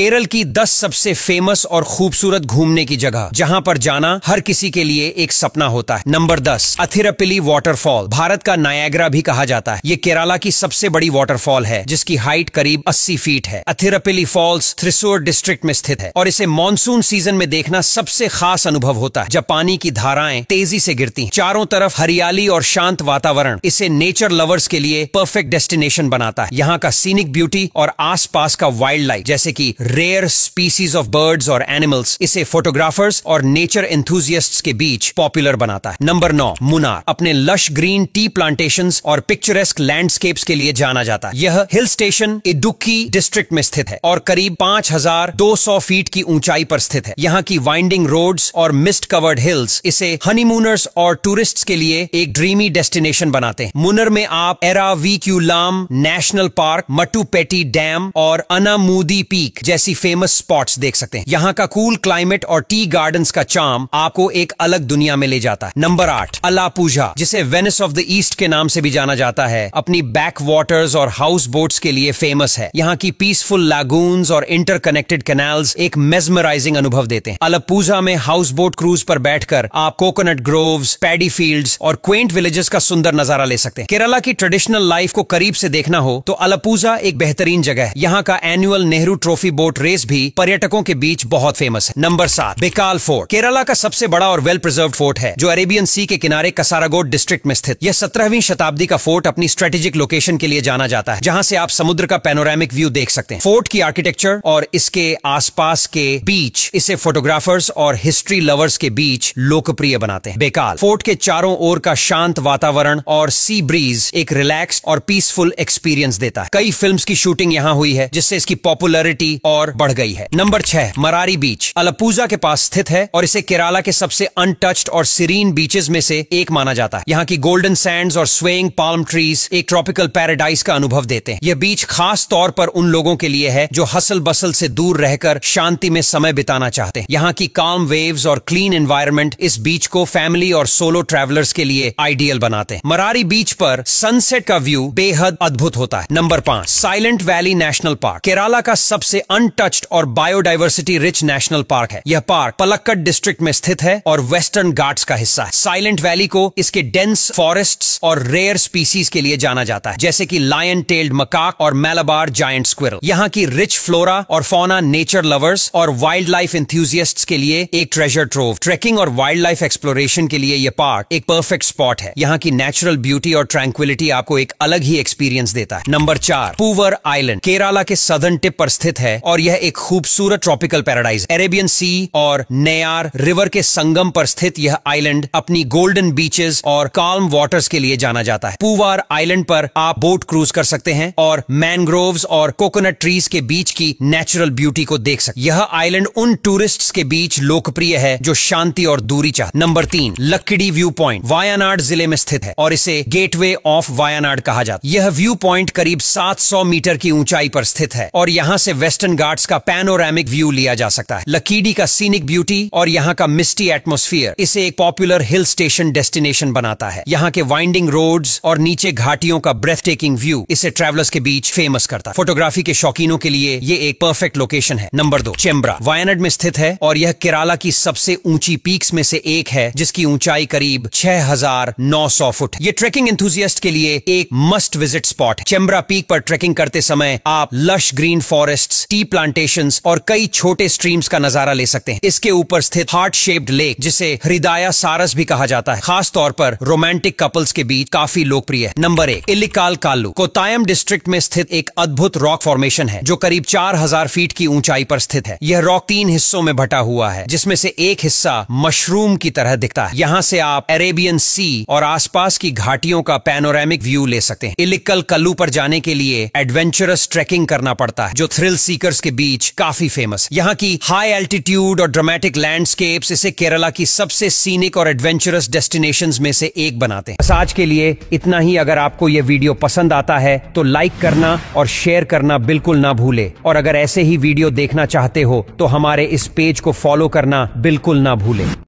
केरल की 10 सबसे फेमस और खूबसूरत घूमने की जगह जहां पर जाना हर किसी के लिए एक सपना होता है नंबर 10 अथिरपिली वाटरफॉल भारत का नायग्रा भी कहा जाता है ये केरला की सबसे बड़ी वाटरफॉल है जिसकी हाइट करीब 80 फीट है अथिरपिली फॉल्स थ्रिसोर डिस्ट्रिक्ट में स्थित है और इसे मानसून सीजन में देखना सबसे खास अनुभव होता है जब पानी की धाराएं तेजी से गिरती है चारों तरफ हरियाली और शांत वातावरण इसे नेचर लवर्स के लिए परफेक्ट डेस्टिनेशन बनाता है यहाँ का सीनिक ब्यूटी और आस का वाइल्ड लाइफ जैसे की रेयर स्पीसीज ऑफ बर्ड्स और एनिमल्स इसे फोटोग्राफर्स और नेचर एंथुजियस्ट के बीच पॉपुलर बनाता है नंबर नौ मुनार अपने लश ग्रीन टी प्लांटेशन और पिक्चरेस्क लैंडस्केप के लिए जाना जाता है यह हिल स्टेशन इडुक्की डिस्ट्रिक्ट में स्थित है और करीब पांच हजार दो सौ फीट की ऊंचाई पर स्थित है यहाँ की वाइंडिंग रोड्स और मिस्ट कवर्ड हिल्स इसे हनीमूनर्स और टूरिस्ट के लिए एक ड्रीमी डेस्टिनेशन बनाते हैं मुनर में आप Eravikulam national park पेटी डैम और अनामूदी पीक जैसी फेमस स्पॉट्स देख सकते हैं यहाँ का कूल क्लाइमेट और टी गार्डन का चाम आपको एक अलग दुनिया में ले जाता है नंबर आठ अलापूजा जिसे वेनिस ऑफ द ईस्ट के नाम से भी जाना जाता है अपनी बैक वाटर्स और हाउस बोट्स के लिए फेमस है यहाँ की पीसफुल लागून और इंटरकनेक्टेड कैनाल्स एक मेजमराइजिंग अनुभव देते हैं अलपूजा में हाउस बोट क्रूज पर बैठकर आप कोकोनट ग्रोव पैडी फील्ड और क्वेंट विलेजेस का सुंदर नजारा ले सकते हैं केरला की ट्रेडिशनल लाइफ को करीब से देखना हो तो अलापूजा एक बेहतरीन जगह है यहाँ का annual Nehru trophy boat race भी पर्यटकों के बीच बहुत फेमस है नंबर सात बेकाल फोर्ट केरला का सबसे बड़ा और वेल प्रिजर्व फोर्ट है जो अरेबियन सी के किनारे कसारागोट डिस्ट्रिक्ट में स्थित यह सत्रहवीं शताब्दी का फोर्ट अपनी स्ट्रेटेजिक लोकेशन के लिए जाना जाता है जहाँ से आप समुद्र का पेनोरामिक व्यू देख सकते हैं फोर्ट की आर्किटेक्चर और इसके आस के बीच इसे फोटोग्राफर्स और हिस्ट्री लवर्स के बीच लोकप्रिय बनाते हैं बेकाल फोर्ट के चारों ओर का शांत वातावरण और सी ब्रीज एक रिलैक्स और पीसफुल एक्सपीरियंस देता है कई फिल्म की शूटिंग यहाँ हुई है जिससे इसकी पॉपुलरिटी और बढ़ गई है नंबर छह मरारी बीच अलपूजा के पास स्थित है और इसे केराला के सबसे अनटच्ड और सीरीन बीचेस में से एक माना जाता है यहाँ की गोल्डन सैंड और स्वेइंग पाल्म ट्रीज एक ट्रॉपिकल पैराडाइज का अनुभव देते हैं यह बीच खास तौर पर उन लोगों के लिए है जो हसल बसल से दूर रहकर शांति में समय बिताना चाहते हैं यहाँ की काम वेव और क्लीन एनवायरमेंट इस बीच को फैमिली और सोलो ट्रेवलर्स के लिए आइडियल बनाते हैं मरारी बीच पर सनसेट का व्यू बेहद अद्भुत होता है नंबर पांच silent valley national park Kerala का सबसे अनटच्ड और बायोडाइवर्सिटी रिच नेशनल पार्क है यह पार्क पलक्कड़ डिस्ट्रिक्ट में स्थित है और वेस्टर्न गार्ड्स का हिस्सा है साइलेंट वैली को इसके डेंस फॉरेस्ट और रेयर स्पीसीज के लिए जाना जाता है जैसे की लायन टेल्ड मकाक और मेलाबार जायंट स्क्विरल यहाँ की रिच फ्लोरा और फोना नेचर लवर्स और वाइल्ड लाइफ इंथ्यूजियस्ट के लिए एक ट्रेजर ट्रोव ट्रेकिंग और वाइल्ड लाइफ एक्सप्लोरेशन के लिए यह पार्क एक परफेक्ट स्पॉट है यहाँ की नेचुरल ब्यूटी और ट्रैंक्विलिटी आपको एक अलग ही एक्सपीरियंस देता है नंबर चार पूवर आइलैंड केरला के सदर्न टिप पर स्थित है और यह एक खूबसूरत ट्रॉपिकल पैराडाइज अरेबियन सी और नयार रिवर के संगम पर स्थित यह आइलैंड अपनी गोल्डन बीचेस और काल्म वाटर्स के लिए जाना जाता है पुवार आइलैंड पर आप बोट क्रूज कर सकते हैं और मैनग्रोव्स और कोकोनट ट्रीज के बीच की नेचुरल ब्यूटी को देख सकते यह आइलैंड उन टूरिस्ट के बीच लोकप्रिय है जो शांति और दूरी चाहते नंबर तीन लकड़ी व्यू पॉइंट वायानाड जिले में स्थित है और इसे गेट ऑफ वायानाड कहा जाता है यह व्यू पॉइंट करीब सात मीटर की ऊंचाई पर स्थित है और यहाँ से वेस्टर्न घाट्स का पैनोरामिक व्यू लिया जा सकता है लकीडी का सीनिक ब्यूटी और यहाँ का मिस्टी एटमोस्फियर इसे एक पॉपुलर हिल स्टेशन डेस्टिनेशन बनाता है यहाँ के वाइंडिंग रोड और नीचे घाटियों का ब्रेथ टेकिंग व्यू इसे ट्रेवलर्स के बीच फेमस करता है फोटोग्राफी के शौकीनों के लिए ये एक परफेक्ट लोकेशन है नंबर दो चेम्बरा वायनड में स्थित है और यह केराला की सबसे ऊंची पीक्स में से एक है जिसकी ऊंचाई करीब 6,900 फुट ये ट्रेकिंग इंथुजियस्ट के लिए एक must visit spot Chembra peak पर ट्रेकिंग करते समय आप lush green forest tea plantation और कई छोटे स्ट्रीम्स का नजारा ले सकते हैं इसके ऊपर स्थित हार्ट शेप्ड लेक जिसे हृदया सारस भी कहा जाता है खास तौर पर रोमांटिक कपल्स के बीच काफी लोकप्रिय है नंबर एक इलिकाल कालू कोतायम डिस्ट्रिक्ट में स्थित एक अद्भुत रॉक फॉर्मेशन है जो करीब हजार फीट की ऊंचाई पर स्थित है यह रॉक तीन हिस्सों में भटा हुआ है जिसमें से एक हिस्सा मशरूम की तरह दिखता है यहाँ से आप अरेबियन सी और आसपास की घाटियों का पेनोरामिक व्यू ले सकते हैं इलिकल कल्लू पर जाने के लिए एडवेंचरस ट्रेकिंग करना पड़ता है जो थ्रिल सीकर्स के बीच काफी फेमस यहाँ की हाई एल्टीट्यूड और ड्रामेटिक लैंडस्केप्स इसे केरला की सबसे सीनिक और एडवेंचरस डेस्टिनेशंस में से एक बनाते हैं बस आज के लिए इतना ही अगर आपको ये वीडियो पसंद आता है तो लाइक करना और शेयर करना बिल्कुल ना भूले और अगर ऐसे ही वीडियो देखना चाहते हो तो हमारे इस पेज को फॉलो करना बिल्कुल ना भूले